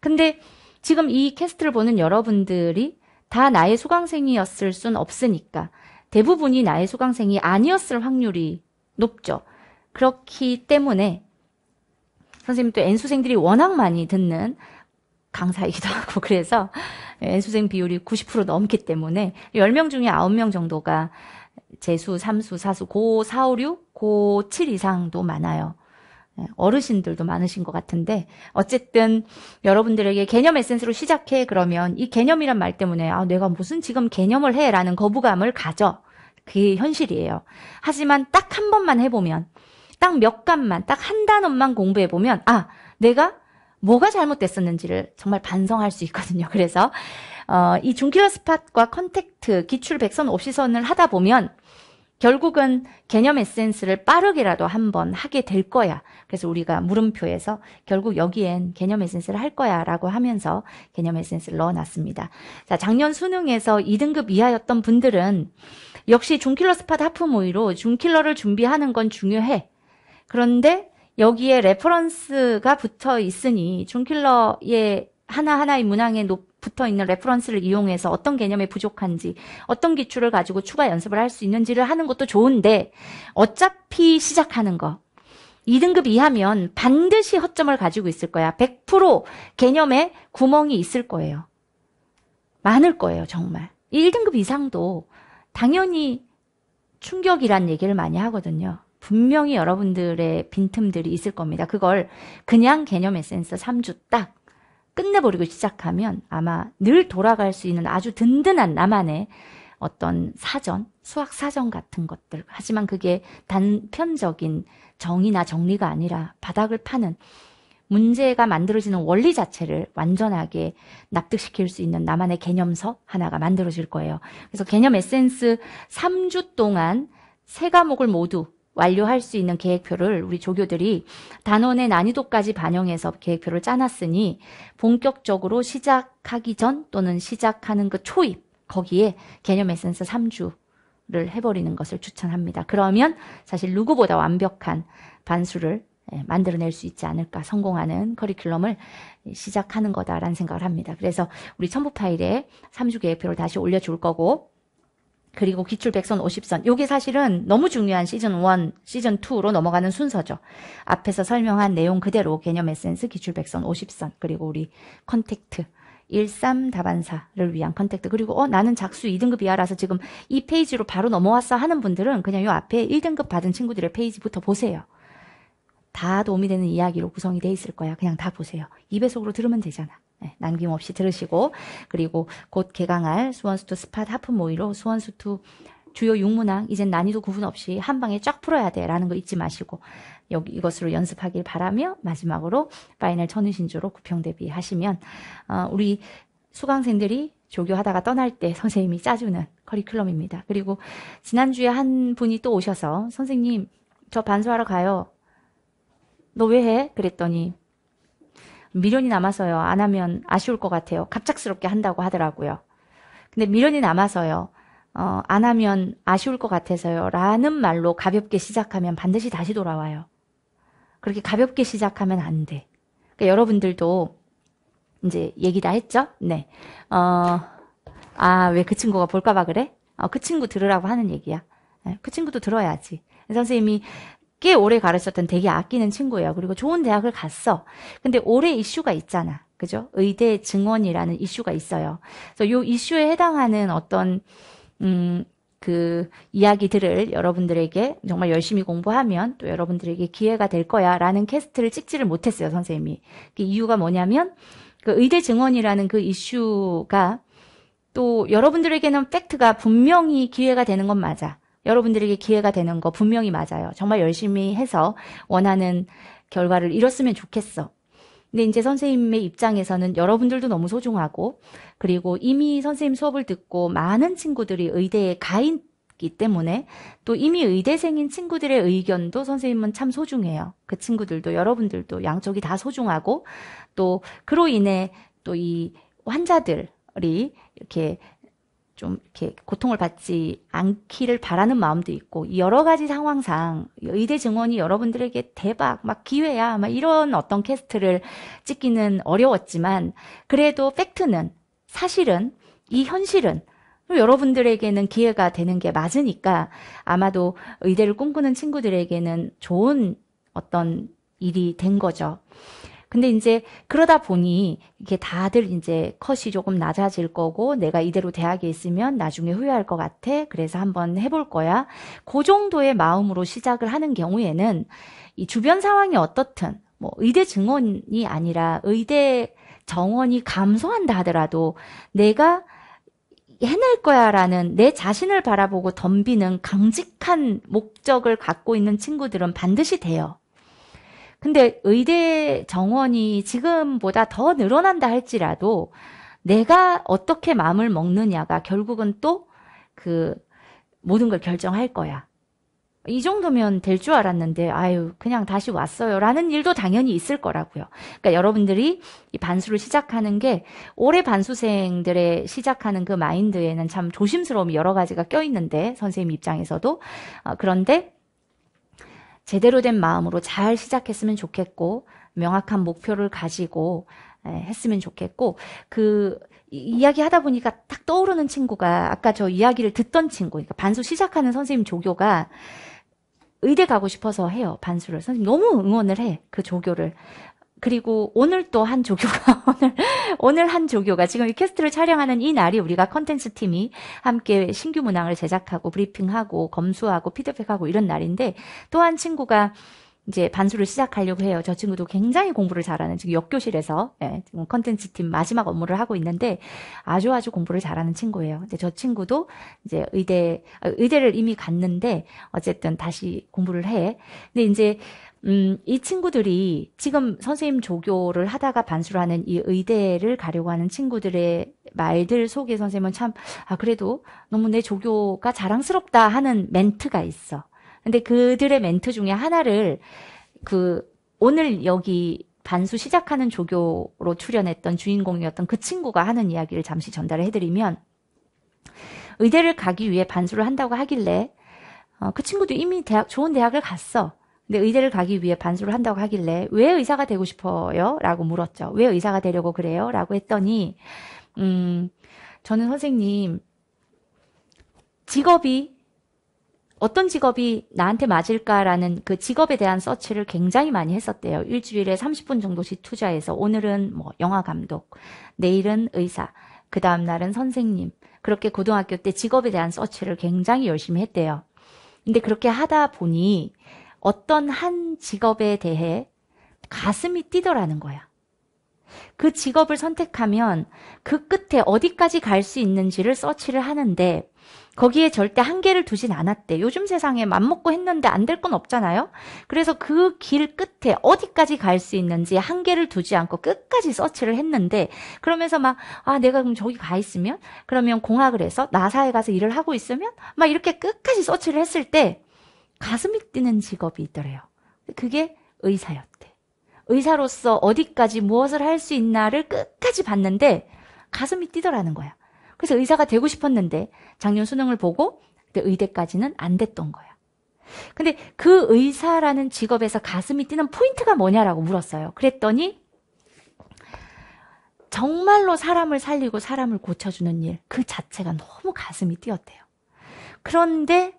S1: 근데 지금 이 캐스트를 보는 여러분들이 다 나의 수강생이었을 순 없으니까 대부분이 나의 수강생이 아니었을 확률이 높죠. 그렇기 때문에 선생님 또 N수생들이 워낙 많이 듣는 강사이기도 (laughs) 하고 그래서 N수생 비율이 90% 넘기 때문에 10명 중에 9명 정도가 재수, 삼수, 사수, 고 4, 5, 6, 고7 이상도 많아요. 예, 어르신들도 많으신 것 같은데 어쨌든 여러분들에게 개념 에센스로 시작해 그러면 이 개념이란 말 때문에 아 내가 무슨 지금 개념을 해라는 거부감을 가져 그게 현실이에요. 하지만 딱 한 번만 해보면 딱몇 값만 딱 한 단원만 공부해 보면 아 내가 뭐가 잘못됐었는지를 정말 반성할 수 있거든요. (laughs) 그래서 어, 이 중킬러 스팟과 컨택트, 기출 백선 옵시선을 하다 보면 결국은 개념 에센스를 빠르게라도 한번 하게 될 거야. 그래서 우리가 물음표에서 결국 여기엔 개념 에센스를 할 거야 라고 하면서 개념 에센스를 넣어놨습니다. 자, 작년 수능에서 2등급 이하였던 분들은 역시 중킬러 스팟 하프 모의로 중킬러를 준비하는 건 중요해. 그런데 여기에 레퍼런스가 붙어 있으니 중킬러의 하나하나의 문항에 높, 붙어 있는 레퍼런스를 이용해서 어떤 개념이 부족한지, 어떤 기출을 가지고 추가 연습을 할 수 있는지를 하는 것도 좋은데, 어차피 시작하는 거. 2등급 이하면 반드시 허점을 가지고 있을 거야. 100% 개념에 구멍이 있을 거예요. 많을 거예요, 정말. 1등급 이상도 당연히 충격이란 얘기를 많이 하거든요. 분명히 여러분들의 빈틈들이 있을 겁니다. 그걸 그냥 개념 에센스 3주 딱 끝내버리고 시작하면 아마 늘 돌아갈 수 있는 아주 든든한 나만의 어떤 사전, 수학 사전 같은 것들. 하지만 그게 단편적인 정의나 정리가 아니라 바닥을 파는 문제가 만들어지는 원리 자체를 완전하게 납득시킬 수 있는 나만의 개념서 하나가 만들어질 거예요. 그래서 개념 에센스 3주 동안 세 과목을 모두 완료할 수 있는 계획표를 우리 조교들이 단원의 난이도까지 반영해서 계획표를 짜놨으니 본격적으로 시작하기 전 또는 시작하는 그 초입 거기에 개념 에센스 3주 를 해버리는 것을 추천합니다. 그러면 사실 누구보다 완벽한 반수를 예, 만들어낼 수 있지 않을까 성공하는 커리큘럼을 시작하는 거다라는 생각을 합니다. 그래서 우리 첨부 파일에 3주 계획표를 다시 올려줄 거고 그리고 기출 백선 50선. 요게 사실은 너무 중요한 시즌 1, 시즌 2로 넘어가는 순서죠. 앞에서 설명한 내용 그대로 개념 에센스, 기출 백선 50선. 그리고 우리 컨택트. 13 답안사를 위한 컨택트. 그리고 어 나는 작수 2등급 이하라서 지금 이 페이지로 바로 넘어왔어 하는 분들은 그냥 요 앞에 1등급 받은 친구들의 페이지부터 보세요. 다 도움이 되는 이야기로 구성이 돼 있을 거야. 그냥 다 보세요. 2배속으로 들으면 되잖아. 네, 남김없이 들으시고 그리고 곧 개강할 수원수투 스팟 하프 모의로 수원수투 주요 6문항 이젠 난이도 구분 없이 한 방에 쫙 풀어야 돼라는 거 잊지 마시고 여기 이것으로 연습하길 바라며 마지막으로 파이널 천우신조로 구평 대비하시면 어, 우리 수강생들이 조교하다가 떠날 때 선생님이 짜주는 커리큘럼입니다. 그리고 지난주에 한 분이 또 오셔서 선생님 저 반수하러 가요. 너 왜 해? 그랬더니 미련이 남아서요. 안 하면 아쉬울 것 같아요. 갑작스럽게 한다고 하더라고요. 근데 미련이 남아서요. 어, 안 하면 아쉬울 것 같아서요. 라는 말로 가볍게 시작하면 반드시 다시 돌아와요. 그렇게 가볍게 시작하면 안 돼. 그러니까 여러분들도 이제 얘기 다 했죠? 네. 어, 아, 왜 그 친구가 볼까봐 그래? 어, 그 친구 들으라고 하는 얘기야. 네, 그 친구도 들어야지. 선생님이 꽤 오래 가르쳤던 되게 아끼는 친구예요. 그리고 좋은 대학을 갔어. 근데 올해 이슈가 있잖아. 그죠? 의대 증원이라는 이슈가 있어요. 그래서 요 이슈에 해당하는 어떤 음, 그 이야기들을 여러분들에게 정말 열심히 공부하면 또 여러분들에게 기회가 될 거야라는 캐스트를 찍지를 못했어요, 선생님이. 그 이유가 뭐냐면 그 의대 증원이라는 그 이슈가 또 여러분들에게는 팩트가 분명히 기회가 되는 건 맞아. 여러분들에게 기회가 되는 거 분명히 맞아요. 정말 열심히 해서 원하는 결과를 이뤘으면 좋겠어. 근데 이제 선생님의 입장에서는 여러분들도 너무 소중하고 그리고 이미 선생님 수업을 듣고 많은 친구들이 의대에 가 있기 때문에 또 이미 의대생인 친구들의 의견도 선생님은 참 소중해요. 그 친구들도 여러분들도 양쪽이 다 소중하고 또 그로 인해 또 이 환자들이 이렇게 좀 이렇게 고통을 받지 않기를 바라는 마음도 있고 여러 가지 상황상 의대 증원이 여러분들에게 대박 막 기회야 막 이런 어떤 캐스트를 찍기는 어려웠지만 그래도 팩트는 사실은 이 현실은 여러분들에게는 기회가 되는 게 맞으니까 아마도 의대를 꿈꾸는 친구들에게는 좋은 어떤 일이 된 거죠. 근데 이제 그러다 보니 이게 다들 이제 컷이 조금 낮아질 거고 내가 이대로 대학에 있으면 나중에 후회할 것 같아. 그래서 한번 해볼 거야. 그 정도의 마음으로 시작을 하는 경우에는 이 주변 상황이 어떻든 뭐 의대 증원이 아니라 의대 정원이 감소한다 하더라도 내가 해낼 거야라는 내 자신을 바라보고 덤비는 강직한 목적을 갖고 있는 친구들은 반드시 돼요. 근데 의대 정원이 지금보다 더 늘어난다 할지라도 내가 어떻게 마음을 먹느냐가 결국은 또 그 모든 걸 결정할 거야. 이 정도면 될 줄 알았는데 아유 그냥 다시 왔어요라는 일도 당연히 있을 거라고요. 그러니까 여러분들이 이 반수를 시작하는 게 올해 반수생들의 시작하는 그 마인드에는 참 조심스러움이 여러 가지가 껴 있는데 선생님 입장에서도 어, 그런데 제대로 된 마음으로 잘 시작했으면 좋겠고 명확한 목표를 가지고 예, 했으면 좋겠고 그 이야기 하다 보니까 딱 떠오르는 친구가 아까 저 이야기를 듣던 친구, 그러니까 반수 시작하는 선생님 조교가 의대 가고 싶어서 해요 반수를 선생님 너무 응원을 해 그 조교를 그리고 오늘 또 한 조교가 (laughs) 오늘 오늘 한 조교가 지금 이 캐스트를 촬영하는 이 날이 우리가 컨텐츠 팀이 함께 신규 문항을 제작하고 브리핑하고 검수하고 피드백하고 이런 날인데 또 한 친구가 이제 반수를 시작하려고 해요. 저 친구도 굉장히 공부를 잘하는 지금 역교실에서 예, 지금 컨텐츠 팀 마지막 업무를 하고 있는데 아주 아주 공부를 잘하는 친구예요. 근데 저 친구도 이제 의대 아, 의대를 이미 갔는데 어쨌든 다시 공부를 해. 근데 이제 음, 이 친구들이 지금 선생님 조교를 하다가 반수를 하는 이 의대를 가려고 하는 친구들의 말들 속에 선생님은 참, 아, 그래도 너무 내 조교가 자랑스럽다 하는 멘트가 있어. 근데 그들의 멘트 중에 하나를 그, 오늘 여기 반수 시작하는 조교로 출연했던 주인공이었던 그 친구가 하는 이야기를 잠시 전달을 해드리면, 의대를 가기 위해 반수를 한다고 하길래, 어, 그 친구도 이미 대학, 좋은 대학을 갔어. 근데 의대를 가기 위해 반수를 한다고 하길래 왜 의사가 되고 싶어요? 라고 물었죠. 왜 의사가 되려고 그래요? 라고 했더니 음 저는 선생님 직업이 어떤 직업이 나한테 맞을까라는 그 직업에 대한 서치를 굉장히 많이 했었대요. 일주일에 30분 정도씩 투자해서 오늘은 뭐 영화 감독, 내일은 의사, 그 다음 날은 선생님. 그렇게 고등학교 때 직업에 대한 서치를 굉장히 열심히 했대요. 근데 그렇게 하다 보니 어떤 한 직업에 대해 가슴이 뛰더라는 거야. 그 직업을 선택하면 그 끝에 어디까지 갈 수 있는지를 서치를 하는데 거기에 절대 한계를 두진 않았대. 요즘 세상에 맘먹고 했는데 안 될 건 없잖아요? 그래서 그 길 끝에 어디까지 갈 수 있는지 한계를 두지 않고 끝까지 서치를 했는데 그러면서 막, 아, 내가 그럼 저기 가 있으면? 그러면 공학을 해서 나사에 가서 일을 하고 있으면? 막 이렇게 끝까지 서치를 했을 때 가슴이 뛰는 직업이 있더래요. 그게 의사였대. 의사로서 어디까지 무엇을 할 수 있나를 끝까지 봤는데 가슴이 뛰더라는 거야. 그래서 의사가 되고 싶었는데 작년 수능을 보고 의대까지는 안 됐던 거야. 근데 그 의사라는 직업에서 가슴이 뛰는 포인트가 뭐냐라고 물었어요. 그랬더니 정말로 사람을 살리고 사람을 고쳐주는 일 그 자체가 너무 가슴이 뛰었대요. 그런데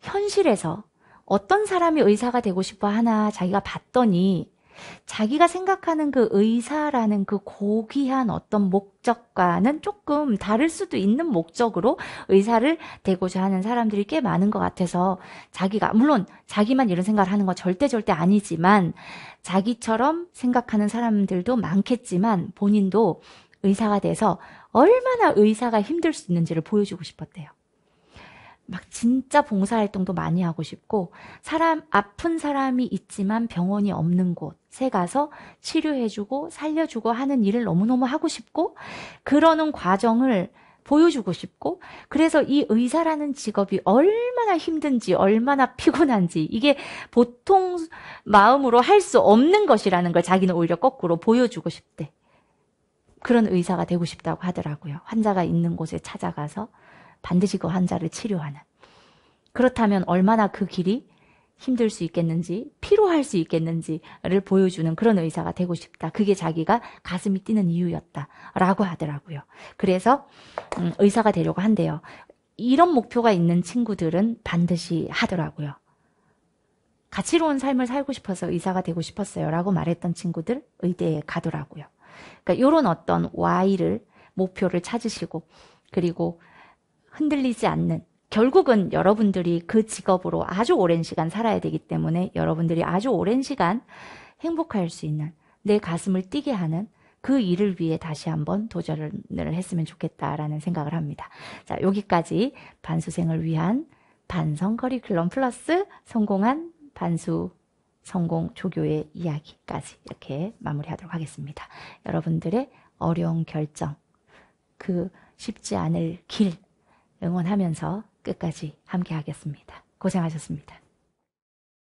S1: 현실에서 어떤 사람이 의사가 되고 싶어 하나 자기가 봤더니 자기가 생각하는 그 의사라는 그 고귀한 어떤 목적과는 조금 다를 수도 있는 목적으로 의사를 되고자 하는 사람들이 꽤 많은 것 같아서 자기가, 물론 자기만 이런 생각을 하는 건 절대 절대 아니지만 자기처럼 생각하는 사람들도 많겠지만 본인도 의사가 돼서 얼마나 의사가 힘들 수 있는지를 보여주고 싶었대요. 막 진짜 봉사활동도 많이 하고 싶고 사람 아픈 사람이 있지만 병원이 없는 곳에 가서 치료해주고 살려주고 하는 일을 너무너무 하고 싶고 그러는 과정을 보여주고 싶고 그래서 이 의사라는 직업이 얼마나 힘든지 얼마나 피곤한지 이게 보통 마음으로 할 수 없는 것이라는 걸 자기는 오히려 거꾸로 보여주고 싶대 그런 의사가 되고 싶다고 하더라고요 환자가 있는 곳에 찾아가서 반드시 그 환자를 치료하는. 그렇다면 얼마나 그 길이 힘들 수 있겠는지, 피로할 수 있겠는지를 보여주는 그런 의사가 되고 싶다. 그게 자기가 가슴이 뛰는 이유였다. 라고 하더라고요. 그래서, 음, 의사가 되려고 한대요. 이런 목표가 있는 친구들은 반드시 하더라고요. 가치로운 삶을 살고 싶어서 의사가 되고 싶었어요. 라고 말했던 친구들 의대에 가더라고요. 그러니까 이런 어떤 Y를, 목표를 찾으시고, 그리고 흔들리지 않는 결국은 여러분들이 그 직업으로 아주 오랜 시간 살아야 되기 때문에 여러분들이 아주 오랜 시간 행복할 수 있는 내 가슴을 뛰게 하는 그 일을 위해 다시 한번 도전을 했으면 좋겠다라는 생각을 합니다. 자, 여기까지 반수생을 위한 반성 커리큘럼 플러스 성공한 반수 성공 조교의 이야기까지 이렇게 마무리하도록 하겠습니다. 여러분들의 어려운 결정, 그 쉽지 않을 길, 응원하면서 끝까지 함께 하겠습니다. 고생하셨습니다.